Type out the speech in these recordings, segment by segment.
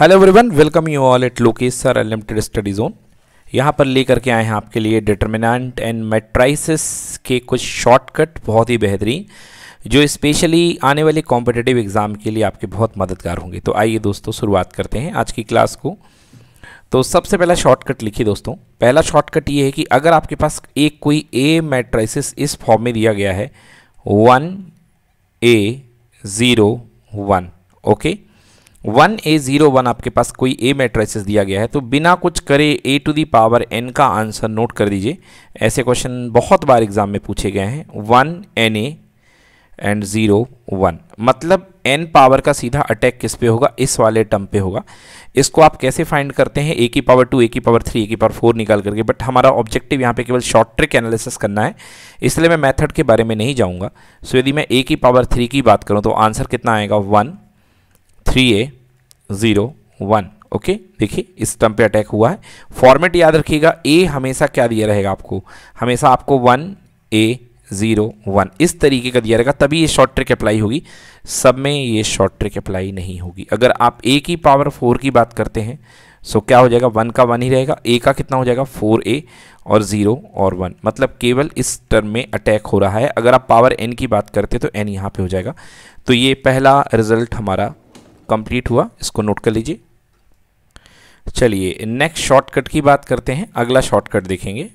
Hello everyone welcome you all at Lokesh sir unlimited study zone यहाँ पर लेकर के आए हैं आपके लिए डिटर्मिनेंट एंड मेट्राइसिस के कुछ शॉर्टकट बहुत ही बेहतरीन जो स्पेशली आने वाले कॉम्पिटेटिव एग्ज़ाम के लिए आपके बहुत मददगार होंगे तो आइए दोस्तों शुरुआत करते हैं आज की क्लास को तो सबसे पहला शॉर्टकट लिखिए दोस्तों पहला शॉर्टकट ये है कि अगर आपके पास एक कोई ए मेट्राइसिस इस फॉर्म में दिया गया है one A zero one okay okay? One A zero one आपके पास कोई ए मेट्राइसिस दिया गया है तो बिना कुछ करे A to the power N का आंसर नोट कर दीजिए ऐसे क्वेश्चन बहुत बार एग्जाम में पूछे गए हैं one N A and zero one मतलब एन पावर का सीधा अटैक किस पे होगा इस वाले टर्म पे होगा इसको आप कैसे फाइंड करते हैं ए की पावर टू ए की पावर थ्री ए की पावर फोर निकाल करके बट हमारा ऑब्जेक्टिव यहाँ पे केवल शॉर्ट ट्रिक एनालिसिस करना है इसलिए मैं मेथड के बारे में नहीं जाऊँगा सो यदि मैं ए की पावर थ्री की बात करूँ तो आंसर कितना आएगा one three A zero one okay देखिए इस टर्म पे अटैक हुआ है फॉर्मेट याद रखिएगा ए हमेशा क्या दिया रहेगा आपको हमेशा आपको वन ए ज़ीरो वन इस तरीके का दिया रहेगा तभी ये शॉर्ट ट्रिक अप्लाई होगी सब में ये शॉर्ट ट्रिक अप्लाई नहीं होगी अगर आप ए की पावर फोर की बात करते हैं सो so, क्या हो जाएगा वन का वन ही रहेगा ए का कितना हो जाएगा फोर ए और ज़ीरो और वन मतलब केवल इस टर्म में अटैक हो रहा है अगर आप पावर एन की बात करते तो एन यहाँ पे हो जाएगा तो ये पहला रिजल्ट हमारा कंप्लीट हुआ इसको नोट कर लीजिए चलिए नेक्स्ट शॉर्टकट की बात करते हैं अगला शॉर्टकट देखेंगे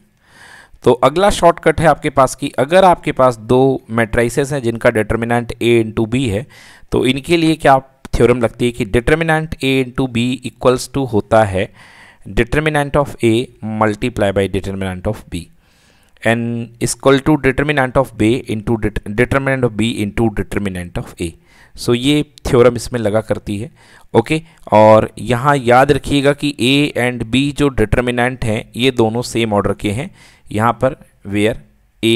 तो अगला शॉर्टकट है आपके पास कि अगर आपके पास दो मेट्राइसेस हैं जिनका डिटर्मिनेंट ए इंटू बी है तो इनके लिए क्या थ्योरम लगती है कि determinant A into B equals to होता है determinant of A multiply by determinant of B and is equal to determinant of B into determinant of B into determinant of A so ये थ्योरम इसमें लगा करती है ओके और यहाँ याद रखिएगा कि ए एंड बी जो डिटर्मिनेंट हैं ये दोनों सेम ऑर्डर के हैं यहाँ पर वेयर ए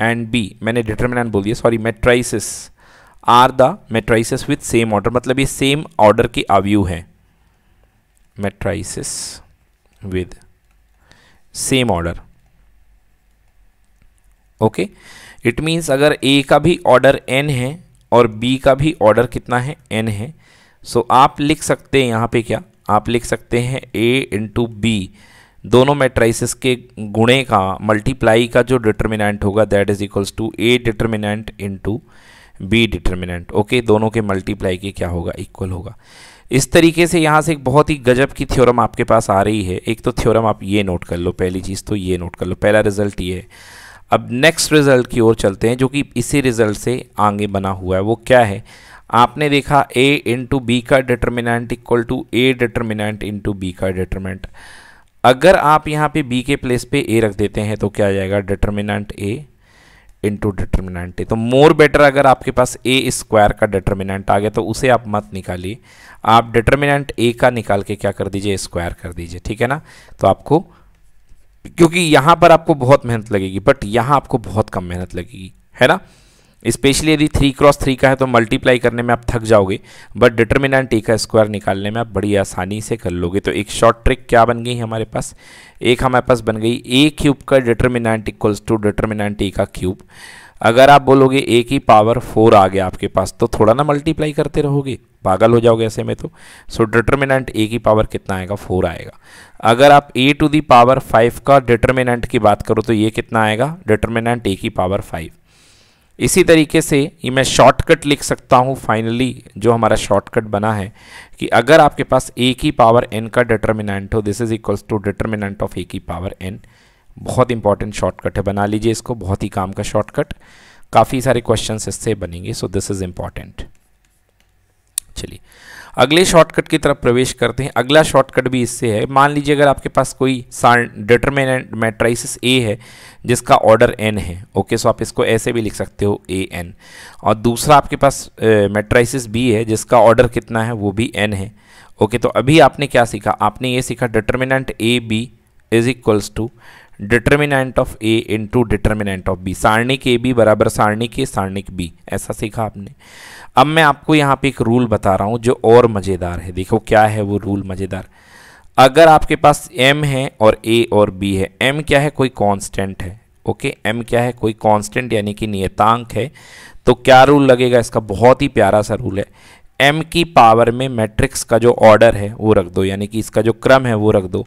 एंड बी मैंने डिटर्मिनेंट बोल दिया sorry matrices are the matrices with same order मतलब ये सेम ऑर्डर के आव्यू हैं matrices with same order okay it means अगर ए का भी ऑर्डर एन है और बी का भी ऑर्डर कितना है एन है सो so, आप लिख सकते हैं यहाँ पे क्या आप लिख सकते हैं ए इंटू बी दोनों मेट्राइसिस के गुणे का मल्टीप्लाई का जो डिटर्मिनेंट होगा that is equals to A determinant into B determinant okay दोनों के मल्टीप्लाई के क्या होगा इक्वल होगा इस तरीके से यहाँ से एक बहुत ही गजब की थ्योरम आपके पास आ रही है एक तो थ्योरम आप ये नोट कर लो पहली चीज़ तो ये नोट कर लो पहला रिजल्ट ये है अब नेक्स्ट रिजल्ट की ओर चलते हैं जो कि इसी रिजल्ट से आगे बना हुआ है वो क्या है आपने देखा a इंटू बी का determinant equal to A determinant into B का डिटर्मिनेंट अगर आप यहाँ पे b के प्लेस पे a रख देते हैं तो क्या आ जाएगा determinant a into determinant A तो मोर बेटर अगर आपके पास ए स्क्वायर का डिटर्मिनेंट आ गया तो उसे आप मत निकालिए आप डिटर्मिनेंट ए का निकाल के क्या कर दीजिए स्क्वायर कर दीजिए ठीक है ना तो आपको क्योंकि यहाँ पर आपको बहुत मेहनत लगेगी बट यहाँ आपको बहुत कम मेहनत लगेगी है ना स्पेशली यदि थ्री क्रॉस थ्री का है तो मल्टीप्लाई करने में आप थक जाओगे बट डिटर्मिनेंट ए का स्क्वायर निकालने में आप बड़ी आसानी से कर लोगे तो एक शॉर्ट ट्रिक क्या बन गई हमारे पास एक हमारे पास बन गई ए क्यूब का determinant equals to determinant A का क्यूब अगर आप बोलोगे ए की पावर फोर आ गया आपके पास तो थोड़ा ना मल्टीप्लाई करते रहोगे पागल हो जाओगे ऐसे में तो सो डिटर्मिनेंट ए की पावर कितना आएगा फोर आएगा अगर आप A to the power five का डिटर्मिनेंट की बात करो तो ये कितना आएगा डिटर्मिनेंट ए की पावर फाइव इसी तरीके से ये मैं शॉर्टकट लिख सकता हूँ फाइनली जो हमारा शॉर्टकट बना है कि अगर आपके पास ए की पावर एन का डिटर्मिनेंट हो this is equals to determinant of A की पावर एन बहुत इंपॉर्टेंट शॉर्टकट है बना लीजिए इसको बहुत ही काम का शॉर्टकट काफ़ी सारे क्वेश्चन इससे बनेंगे सो दिस इज़ इम्पॉर्टेंट चलिए अगले शॉर्टकट की तरफ प्रवेश करते हैं अगला शॉर्टकट भी इससे है मान लीजिए अगर आपके पास कोई डिटरमिनेंट मैट्राइसिस ए है जिसका ऑर्डर एन है ओके सो आप इसको ऐसे भी लिख सकते हो ए एन और दूसरा आपके पास मैट्राइसिस बी है जिसका ऑर्डर कितना है वो भी एन है ओके तो अभी आपने क्या सीखा आपने ये सीखा determinant A B is equals to determinant of A into determinant of B सारणिक ए बी बराबर सारणिक ए सारणिक बी ऐसा सीखा आपने अब मैं आपको यहाँ पे एक रूल बता रहा हूँ जो और मज़ेदार है देखो क्या है वो रूल मज़ेदार अगर आपके पास एम है और ए और बी है एम क्या है कोई कांस्टेंट है ओके एम क्या है कोई कांस्टेंट यानी कि नियतांक है तो क्या रूल लगेगा इसका बहुत ही प्यारा सा रूल है एम की पावर में मैट्रिक्स का जो ऑर्डर है वो रख दो यानी कि इसका जो क्रम है वो रख दो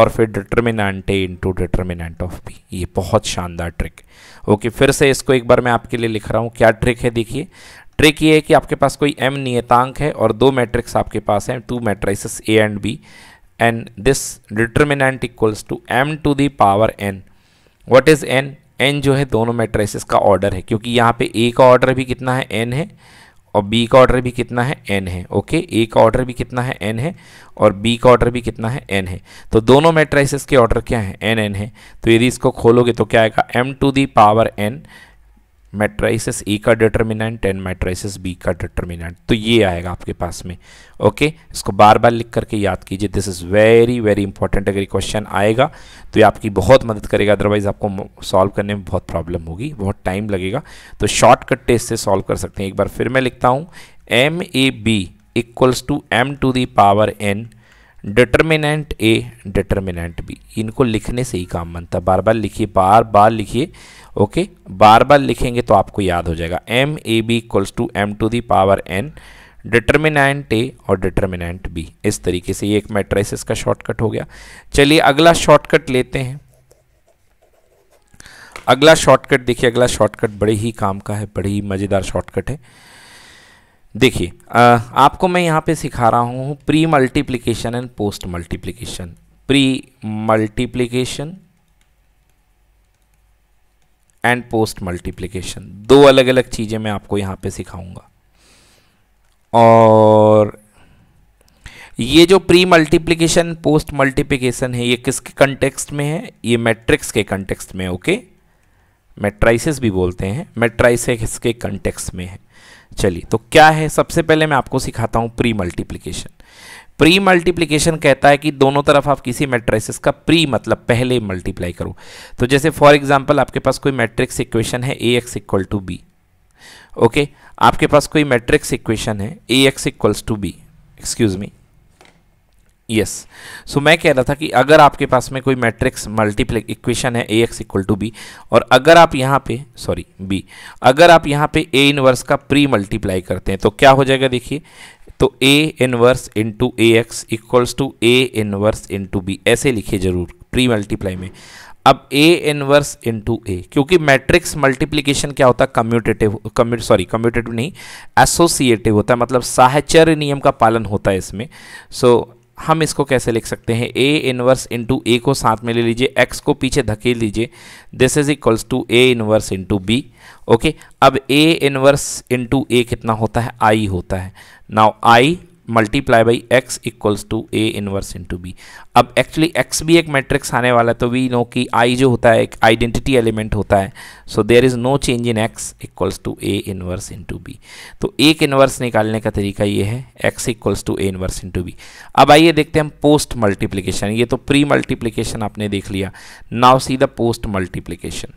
और फिर determinant A into determinant of B ये बहुत शानदार ट्रिक ओके फिर से इसको एक बार मैं आपके लिए लिख रहा हूँ क्या ट्रिक है देखिए ट्रिक ये है कि आपके पास कोई एम नियतांक है और दो मैट्रिक्स आपके पास हैं two matrices A and B and this determinant equals to M to the power N what is N N जो है दोनों मैट्राइसिस का ऑर्डर है क्योंकि यहाँ पे ए का ऑर्डर भी कितना है एन है और बी का ऑर्डर भी कितना है एन है ओके ए का ऑर्डर भी कितना है एन है और बी का ऑर्डर भी कितना है एन है तो दोनों मेट्राइसिस के ऑर्डर क्या है एन एन है तो यदि इसको खोलोगे तो क्या आएगा M to the power N matrices A का डिटर्मिनेंट एंड मेट्राइसिस बी का डिटर्मिनेंट तो ये आएगा आपके पास में ओके इसको बार बार लिख करके याद कीजिए this is very very important अगर ये क्वेश्चन आएगा तो ये आपकी बहुत मदद करेगा अदरवाइज़ आपको सॉल्व करने में बहुत प्रॉब्लम होगी बहुत टाइम लगेगा तो शॉर्टकट टेस्ट से सॉल्व कर सकते हैं एक बार फिर मैं लिखता हूँ M A B equals to M to the power N determinant A determinant B इनको लिखने से ही काम बनता है बार बार लिखिए बार बार लिखिए ओके बार बार लिखेंगे तो आपको याद हो जाएगा M A B equals to M to the power N determinant A और डिटर्मिनेंट बी इस तरीके से ये एक मैट्राइसिस का शॉर्टकट हो गया चलिए अगला शॉर्टकट लेते हैं अगला शॉर्टकट देखिए अगला शॉर्टकट बड़े ही काम का है बड़े ही मज़ेदार शॉर्टकट है देखिए आपको मैं यहाँ पे सिखा रहा हूँ pre multiplication and post multiplication pre multiplication and post multiplication दो अलग अलग चीज़ें मैं आपको यहाँ पे सिखाऊंगा और ये जो प्री मल्टीप्लिकेशन पोस्ट मल्टीप्लिकेशन है ये किसके कंटेक्स्ट में है ये मैट्रिक्स के कंटेक्स्ट में ओके मेट्राइसिस भी बोलते हैं मेट्राइसिस के कंटेक्स्ट में है चलिए तो क्या है सबसे पहले मैं आपको सिखाता हूँ प्री मल्टीप्लिकेशन प्री मल्टीप्लीकेशन कहता है कि दोनों तरफ आप किसी मैट्रिसेस का प्री मतलब पहले मल्टीप्लाई करो तो जैसे फॉर एग्जांपल आपके पास कोई मैट्रिक्स इक्वेशन है A X equal to B okay आपके पास कोई मैट्रिक्स इक्वेशन है A X equals to B excuse me yes so मैं कह रहा था कि अगर आपके पास में कोई मैट्रिक्स मल्टीप्ले इक्वेशन है A X equal to B और अगर आप यहाँ पे सॉरी बी अगर आप यहाँ पे ए इनवर्स का प्री मल्टीप्लाई करते हैं तो क्या हो जाएगा देखिए तो A inverse into A X equals to A inverse into B ऐसे लिखे जरूर प्री मल्टीप्लाई में अब ए इनवर्स इंटू ए क्योंकि मैट्रिक्स मल्टीप्लीकेशन क्या होता है कम्यूटेटिव कम्यू सॉरी कम्यूटेटिव नहीं एसोसिएटिव होता है मतलब साहचर्य नियम का पालन होता है इसमें सो so, हम इसको कैसे लिख सकते हैं ए इनवर्स इंटू ए को साथ में ले लीजिए एक्स को पीछे धकेल लीजिए this is equals to A inverse into B okay अब ए इनवर्स इंटू ए कितना होता है आई होता है now I multiply by X equals to A inverse into B अब एक्चुअली एक्स भी एक मैट्रिक्स आने वाला है तो वी नो कि आई जो होता है एक आइडेंटिटी एलिमेंट होता है so there is no change in X equals to A inverse to B तो एक इनवर्स निकालने का तरीका ये है X equals to A inverse to B अब आइए देखते हैं हम पोस्ट मल्टीप्लीकेशन ये तो प्री मल्टीप्लीकेशन आपने देख लिया now see the post multiplication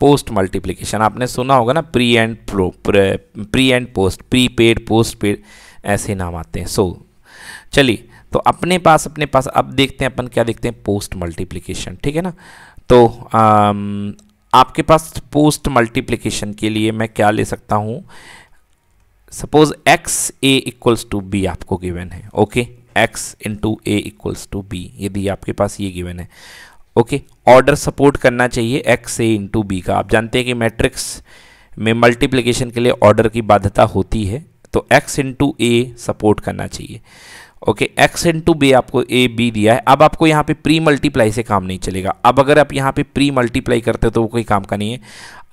post multiplication आपने सुना होगा ना pre and pro pre and post pre paid post paid ऐसे नाम आते हैं सो so, चलिए तो अपने पास अपने पास अब देखते हैं अपन क्या देखते हैं पोस्ट मल्टीप्लिकेशन ठीक है ना तो आम, आपके पास पोस्ट मल्टीप्लिकेशन के लिए मैं क्या ले सकता हूँ suppose X A equals to B आपको गिवन है okay X into A equals to B यदि आपके पास ये गिवन है ओके ऑर्डर सपोर्ट करना चाहिए एक्स ए इंटू बी का आप जानते हैं कि मैट्रिक्स में मल्टीप्लिकेशन के लिए ऑर्डर की बाध्यता होती है तो x इंटू ए सपोर्ट करना चाहिए ओके x इंटू बी आपको ए बी दिया है अब आपको यहाँ पे प्री मल्टीप्लाई से काम नहीं चलेगा अब अगर आप यहाँ पे प्री मल्टीप्लाई करते हो तो वो कोई काम का नहीं है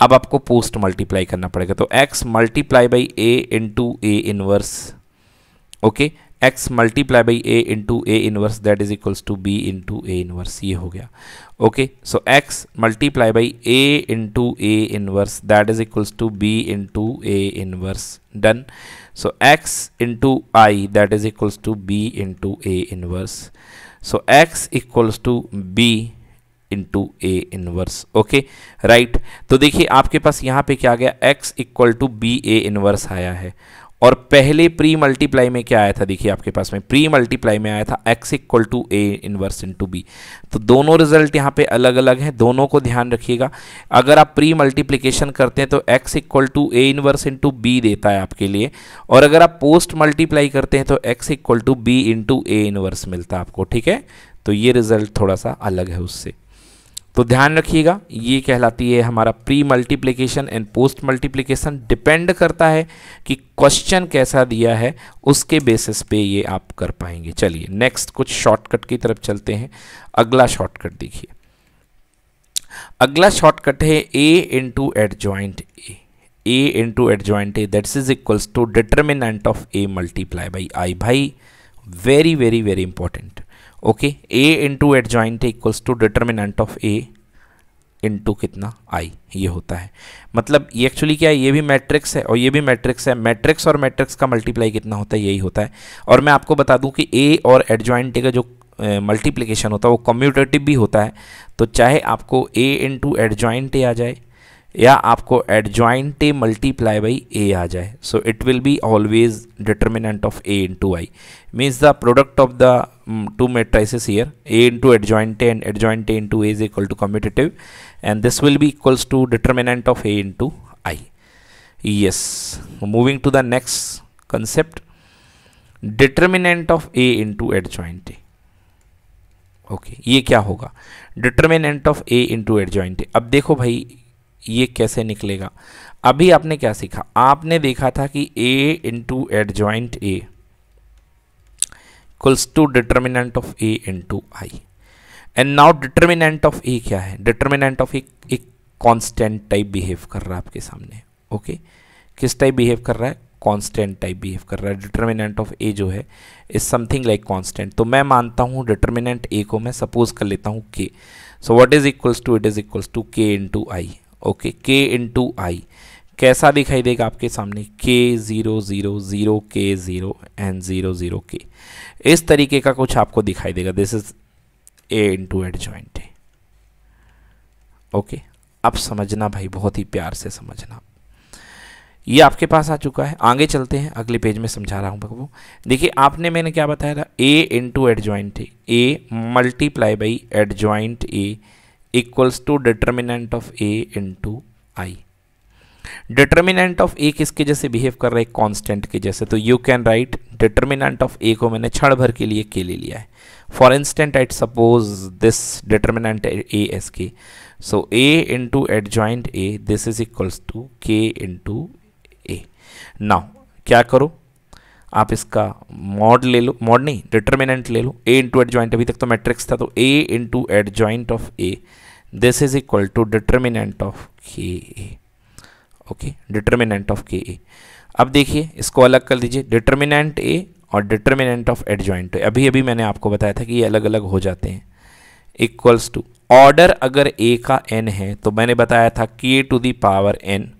अब आपको पोस्ट मल्टीप्लाई करना पड़ेगा तो x multiply by A into A inverse okay X multiply by A into A inverse that is equals to B into A inverse ये हो गया okay so X multiply by A into A inverse that is equals to B into A inverse done so X into I that is equals to B into A inverse so X equals to B into A inverse okay right तो देखिए आपके पास यहाँ पे क्या आ गया X equal to B A inverse आया है और पहले प्री मल्टीप्लाई में क्या आया था देखिए आपके पास में प्री मल्टीप्लाई में आया था X equal to A inverse into B तो दोनों रिजल्ट यहाँ पे अलग अलग हैं दोनों को ध्यान रखिएगा अगर आप प्री मल्टीप्लीकेशन करते हैं तो X equal to A inverse into B देता है आपके लिए और अगर आप पोस्ट मल्टीप्लाई करते हैं तो X equal to B into A inverse मिलता है आपको ठीक है तो ये रिजल्ट थोड़ा सा अलग है उससे तो ध्यान रखिएगा ये कहलाती है हमारा pre multiplication and post multiplication depend करता है कि क्वेश्चन कैसा दिया है उसके बेसिस पे ये आप कर पाएंगे चलिए नेक्स्ट कुछ शॉर्टकट की तरफ चलते हैं अगला शॉर्टकट देखिए अगला शॉर्टकट है A into adjoint A A into adjoint A that's is equals to determinant of A multiply by I भाई very very very important okay A into adjoint equals to determinant of A into कितना I ये होता है मतलब ये actually क्या है ये भी मैट्रिक्स है और ये भी मैट्रिक्स है मैट्रिक्स और मैट्रिक्स का मल्टीप्लाई कितना होता है यही होता है और मैं आपको बता दूं कि ए और एड ज्वाइंट का जो मल्टीप्लिकेशन होता है वो कम्यूटेटिव भी होता है तो चाहे आपको ए इंटू एड ज्वाइंट आ जाए या आपको adjoint A multiply by A आ जाए so it will be always determinant of A into I means the product of the two matrices here A into adjoint and adjoint A into A is equal to competitive and this will be equals to determinant of A into I yes moving to the next concept determinant of A into adjoint A okay ये क्या होगा determinant of A into adjoint A अब देखो भाई ये कैसे निकलेगा अभी आपने क्या सीखा आपने देखा था कि A into joint A equals to determinant of A into I and now determinant of A क्या है डिटर्मिनेंट ऑफ एक कॉन्स्टेंट टाइप बिहेव कर रहा है आपके सामने ओके okay? किस टाइप बिहेव कर रहा है कॉन्स्टेंट टाइप बिहेव कर रहा है डिटर्मिनेंट ऑफ ए जो है इज समथिंग लाइक कॉन्स्टेंट तो मैं मानता हूँ डिटर्मिनेंट ए को मैं सपोज कर लेता हूँ K so what is equals to it is equals to K into I okay K in to आई कैसा दिखाई देगा आपके सामने K zero zero zero K zero and zero zero K इस तरीके का कुछ आपको दिखाई देगा this is A into adjoint okay अब समझना भाई बहुत ही प्यार से समझना ये आपके पास आ चुका है आगे चलते हैं अगले पेज में समझा रहा हूँ बकबू देखिए आपने मैंने क्या बताया था A into adjoint A multiply by adjoint A equals to determinant of A into I determinant of A किसके जैसे बिहेव कर रहा है कॉन्स्टेंट के जैसे तो you can write determinant of A को मैंने क्षण भर के लिए के ले लिया है for instant I'd suppose this determinant A as K so A into adjoint A this is equals to K into A now क्या करो आप इसका मॉड ले लो मॉड नहीं डिटर्मिनेंट ले लो ए इंटू एट ज्वाइंट अभी तक तो मैट्रिक्स था तो A into adjoint of A this is equal to determinant of K A okay determinant of K ए अब देखिए इसको अलग कर दीजिए डिटर्मिनेंट ए और डिटर्मिनेंट ऑफ एडजॉइंट अभी अभी मैंने आपको बताया था कि ये अलग अलग हो जाते हैं इक्वल्स टू ऑर्डर अगर ए का एन है तो मैंने बताया था K to the power N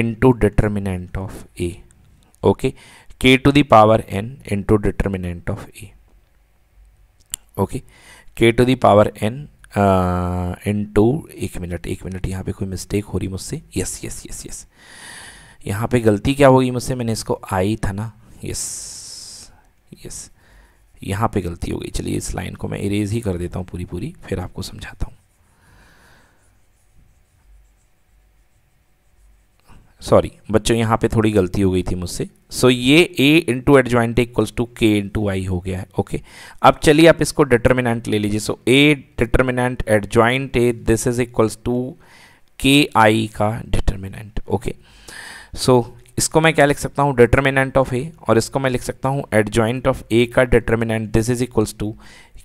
into determinant of A okay K to the power N into determinant of A okay K to the power N in uh, to एक minute एक minute यहाँ पे कोई मिस्टेक हो रही मुझसे yes yes yes yes यहाँ पे गलती क्या होगी मुझसे मैंने इसको आई था ना यस यस यहाँ पे गलती हो गई चलिए इस लाइन को मैं इरेज ही कर देता हूँ पूरी पूरी फिर आपको समझाता हूँ सॉरी बच्चों यहाँ पे थोड़ी गलती हो गई थी मुझसे सो so, ये A into joint equals to K into I हो गया है ओके okay? अब चलिए आप इसको डिटर्मिनेंट ले लीजिए so A determinant joint A this is equals to K I का डिटर्मिनेंट ओके सो इसको मैं क्या लिख सकता हूँ डिटर्मिनेंट ऑफ ए और इसको मैं लिख सकता हूँ ज्वाइंट ऑफ ए का determinant this is equals to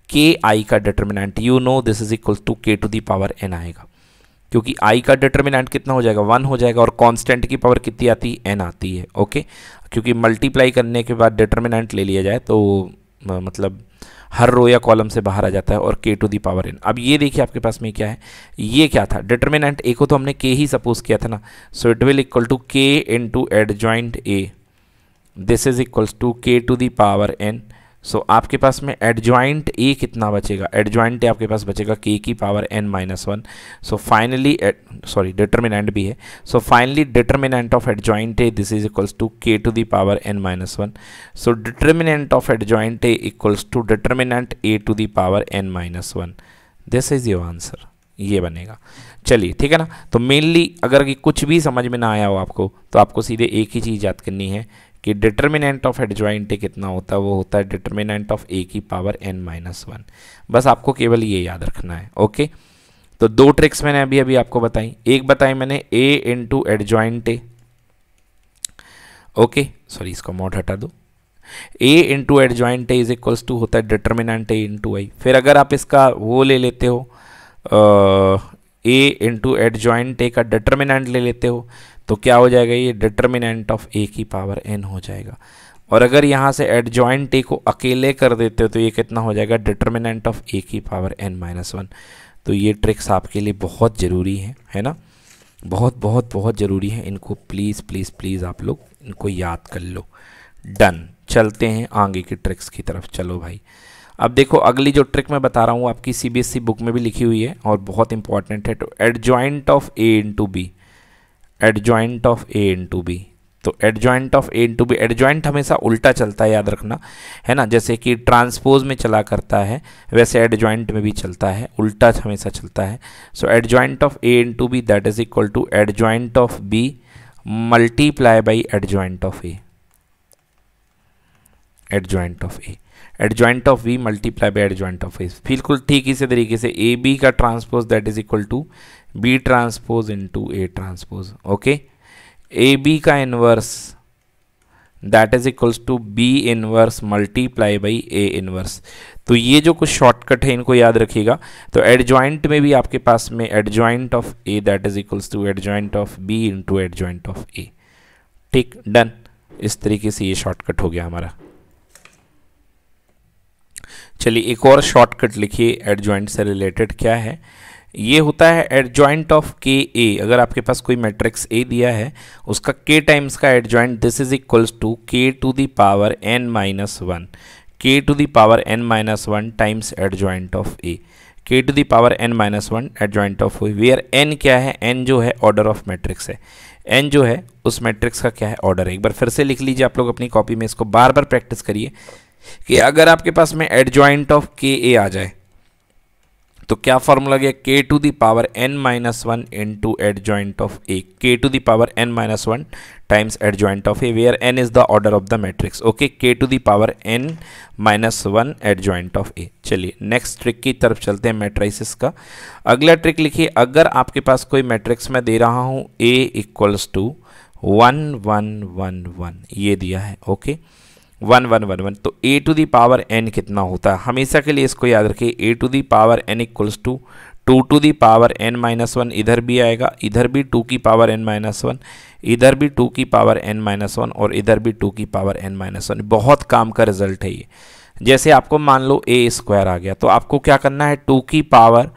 K I का determinant you know this is equals to K to the power N आएगा क्योंकि आई का डिटर्मिनेंट कितना हो जाएगा वन हो जाएगा और कांस्टेंट की पावर कितनी आती है एन आती है ओके क्योंकि मल्टीप्लाई करने के बाद डिटर्मिनेंट ले लिया जाए तो मतलब हर रो या कॉलम से बाहर आ जाता है और के टू दी पावर एन अब ये देखिए आपके पास में क्या है ये क्या था डिटर्मिनेंट ए को तो हमने के ही सपोज किया था ना so it will equal to K into adjoint A this is equals to K to the power N so so, आपके पास में एडजॉइंट ए कितना बचेगा एडजॉइंट ए आपके पास बचेगा के की power N minus one so finally sorry determinant भी है so finally determinant of adjoint A this is equals to K to the power N minus one so determinant of adjoint A equals to determinant A to the power N minus one this is your answer ये बनेगा चलिए ठीक है ना तो mainly अगर कुछ भी समझ में ना आया हो आपको तो आपको सीधे एक ही चीज़ याद करनी है कि डिटर्मिनेंट ऑफ एडजॉइंट ए कितना होता है वो होता है डिटर्मिनेंट ऑफ ए की पावर एन माइनस वन बस आपको केवल ये याद रखना है ओके तो दो ट्रिक्स मैंने अभी अभी आपको बताई एक बताई मैंने A into adjoint A okay sorry इसको मोड हटा दो A into adjoint A is equals to होता है डिटर्मिनेंट ए इंटू आई फिर अगर आप इसका वो ले लेते हो ए इंटू एडजॉइंट ए का डिटर्मिनेंट ले लेते हो तो क्या हो जाएगा ये डिटर्मिनेंट ऑफ ए की पावर एन हो जाएगा और अगर यहाँ से एडजॉइंट ए को अकेले कर देते हो तो ये कितना हो जाएगा डिटर्मिनेंट ऑफ ए की पावर एन माइनस वन तो ये ट्रिक्स आपके लिए बहुत ज़रूरी है है ना बहुत बहुत बहुत ज़रूरी है इनको प्लीज़ प्लीज़ प्लीज़ आप लोग इनको याद कर लो डन चलते हैं आगे की ट्रिक्स की तरफ चलो भाई अब देखो अगली जो ट्रिक मैं बता रहा हूँ आपकी सी बुक e में भी लिखी हुई है और बहुत इंपॉर्टेंट है तो adjoint of A into B adjoint of A into B तो adjoint of A into B adjoint हमेशा उल्टा चलता है याद रखना है ना जैसे कि ट्रांसपोज में चला करता है वैसे एडजॉइंट में भी चलता है उल्टा हमेशा चलता है so adjoint of A into B that is equal to adjoint of B multiply by adjoint of A adjoint of A adjoint of B multiply by adjoint of A बिल्कुल ठीक इसी तरीके से ए बी का transpose that is equal to B transpose into A transpose okay A B का inverse that is equals to B inverse multiply by A inverse तो ये जो कुछ शॉर्टकट है इनको याद रखिएगा तो एडजॉइंट में भी आपके पास में adjoint of A that is equals to adjoint of B into adjoint of A ठीक डन इस तरीके से ये शॉर्टकट हो गया हमारा चलिए एक और शॉर्टकट लिखिए एडजॉइंट से रिलेटेड क्या है ये होता है एडजॉइंट ऑफ के ए अगर आपके पास कोई मैट्रिक्स ए दिया है उसका के टाइम्स का adjoint this is equals to K to the power N minus one K to the power N minus one times adjoint of A K to the power N minus one adjoint of A where N क्या है N जो है order of matrix है N जो है उस matrix का क्या है ऑर्डर है एक बार फिर से लिख लीजिए आप लोग अपनी कॉपी में इसको बार बार प्रैक्टिस करिए कि अगर आपके पास में एडजॉइंट ऑफ के ए आ जाए तो क्या फॉर्मूला गया K to the power N minus one into adjoint of A K to the power N minus one times adjoint of A where N is the order of the matrix okay K to the power N minus one adjoint of A चलिए next trick की तरफ चलते हैं matrices का अगला trick लिखिए अगर आपके पास कोई मैट्रिक्स मैं दे रहा हूँ A equals to one one one one ये दिया है okay okay? One one one one तो A to the power N कितना होता है हमेशा के लिए इसको याद रखिए A to the power N equals to two to the power N minus one इधर भी आएगा इधर भी टू की पावर एन माइनस वन इधर भी टू की पावर एन माइनस वन और इधर भी टू की पावर एन माइनस वन बहुत काम का रिजल्ट है ये जैसे आपको मान लो ए स्क्वायर आ गया तो आपको क्या करना है टू की पावर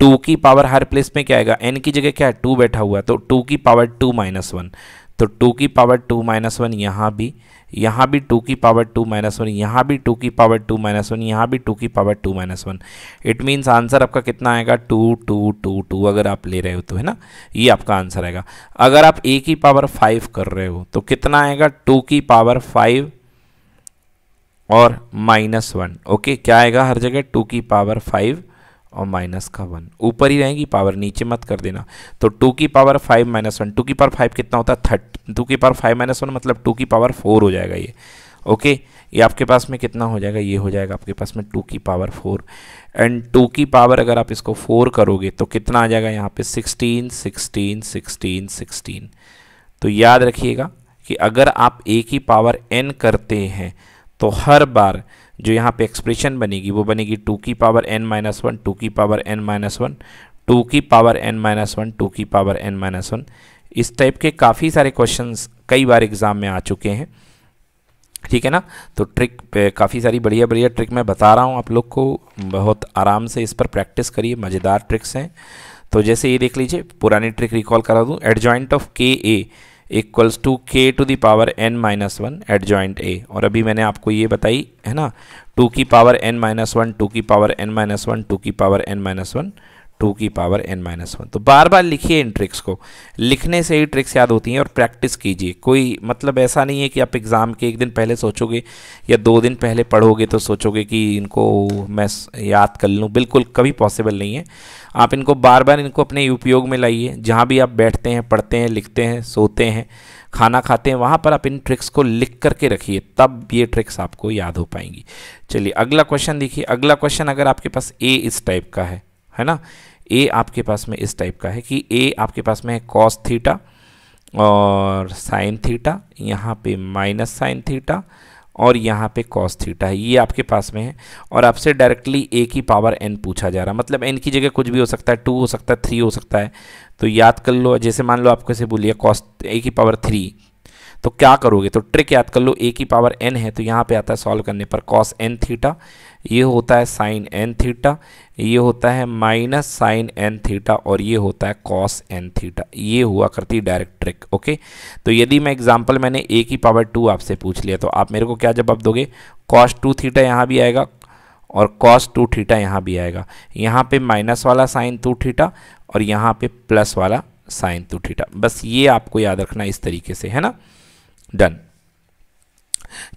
टू की पावर हर प्लेस में क्या आएगा एन की जगह क्या है टू बैठा हुआ है तो टू की पावर टू माइनस वन तो टू की पावर टू माइनस वन यहाँ भी यहाँ भी टू की पावर टू माइनस वन यहाँ भी टू की पावर टू माइनस वन यहाँ भी टू की power two minus one it means answer आपका कितना आएगा टू टू टू टू अगर आप ले रहे हो तो है ना ये आपका आंसर आएगा अगर आप ए की पावर फाइव कर रहे हो तो कितना आएगा टू की पावर फाइव और माइनस वन ओके क्या आएगा हर जगह टू की पावर फाइव और माइनस का वन ऊपर ही रहेगी पावर नीचे मत कर देना तो टू की power five minus one two की पावर फाइव कितना होता है थर्ट टू की पावर फाइव माइनस वन मतलब टू की पावर फोर हो जाएगा ये ओके ये आपके पास में कितना हो जाएगा ये हो जाएगा आपके पास में टू की पावर फोर एंड टू की पावर अगर आप इसको फोर करोगे तो कितना आ जाएगा यहाँ पे सिक्सटीन सिक्सटीन सिक्सटीन सिक्सटीन तो याद रखिएगा कि अगर आप ए की पावर एन करते हैं तो हर बार जो यहाँ पे एक्सप्रेशन बनेगी वो बनेगी टू की power N minus one two की power N minus one two की power N minus one two की पावर एन माइनस वन इस टाइप के काफ़ी सारे क्वेश्चंस कई बार एग्ज़ाम में आ चुके हैं ठीक है ना तो ट्रिक काफ़ी सारी बढ़िया बढ़िया ट्रिक मैं बता रहा हूँ आप लोग को बहुत आराम से इस पर प्रैक्टिस करिए मज़ेदार ट्रिक्स हैं तो जैसे ये देख लीजिए पुरानी ट्रिक रिकॉल करा दूँ adjoint of K A equals to K to the power N minus one adjoint A और अभी मैंने आपको ये बताई है ना टू की power N minus one two की power N minus one two की power N minus one two की पावर एन माइनस वन तो बार बार लिखिए इन ट्रिक्स को लिखने से ही ट्रिक्स याद होती हैं और प्रैक्टिस कीजिए कोई मतलब ऐसा नहीं है कि आप एग्ज़ाम के एक दिन पहले सोचोगे या दो दिन पहले पढ़ोगे तो सोचोगे कि इनको मैं याद कर लूँ बिल्कुल कभी पॉसिबल नहीं है आप इनको बार बार इनको अपने उपयोग में लाइए जहाँ भी आप बैठते हैं पढ़ते हैं लिखते हैं सोते हैं खाना खाते हैं वहाँ पर आप इन ट्रिक्स को लिख करके रखिए तब ये ट्रिक्स आपको याद हो पाएंगी चलिए अगला क्वेश्चन देखिए अगला क्वेश्चन अगर आपके पास ए इस टाइप का है है ना ए आपके पास में इस टाइप का है कि ए आपके पास में है कॉस थीटा और साइन थीटा यहाँ पे माइनस साइन थीटा और यहाँ पे कॉस थीटा है ये आपके पास में है और आपसे डायरेक्टली ए की पावर एन पूछा जा रहा मतलब एन की जगह कुछ भी हो सकता है टू हो सकता है थ्री हो सकता है तो याद कर लो जैसे मान लो आपको इसे बोलिए कॉस ए की पावर थ्री तो क्या करोगे तो ट्रिक याद कर लो ए की पावर एन है तो यहाँ पे आता है सॉल्व करने पर कॉस एन थीटा ये होता है साइन एन थीटा ये होता है माइनस साइन एन थीटा और ये होता है कॉस एन थीटा ये हुआ करती डायरेक्ट ट्रिक ओके तो यदि मैं एग्जांपल मैंने ए की पावर टू आपसे पूछ लिया तो आप मेरे को क्या जवाब दोगे कॉस टू थीटा यहाँ भी आएगा और कॉस टू थीटा यहाँ भी आएगा यहाँ पे माइनस वाला साइन टू थीटा और यहाँ पे प्लस वाला साइन टू थीटा बस ये आपको याद रखना इस तरीके से है ना डन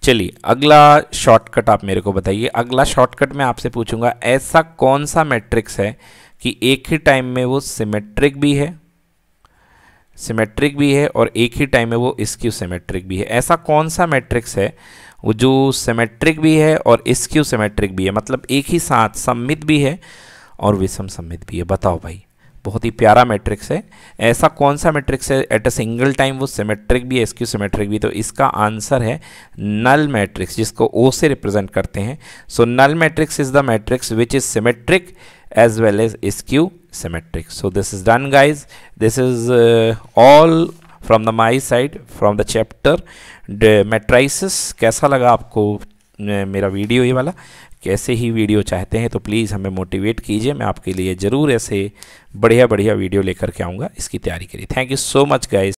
चलिए अगला शॉर्टकट आप मेरे को बताइए अगला शॉर्टकट मैं आपसे पूछूंगा ऐसा कौन सा मैट्रिक्स है कि एक ही टाइम में वो सिमेट्रिक भी है सिमेट्रिक भी है और एक ही टाइम में वो स्क्यू सिमेट्रिक भी है ऐसा कौन सा मैट्रिक्स है वो जो सिमेट्रिक भी है और इसक्यू सिमेट्रिक भी है मतलब एक ही साथ सम्मित भी है और विषम सम्मित भी है बताओ भाई बहुत ही प्यारा मैट्रिक्स है ऐसा कौन सा मैट्रिक्स है एट अ सिंगल टाइम वो सिमेट्रिक भी है एसक्यू सिमेट्रिक भी तो इसका आंसर है नल मैट्रिक्स जिसको ओ से रिप्रेजेंट करते हैं so null matrix is the matrix which is symmetric as well as skew क्यू so so this is done guys this is all from the my side from the chapter matrices कैसा लगा आपको मेरा video ये वाला कैसे ही video चाहते हैं तो प्लीज़ हमें मोटिवेट कीजिए मैं आपके लिए ज़रूर ऐसे बढ़िया बढ़िया वीडियो लेकर के आऊँगा इसकी तैयारी करिए thank you so much guys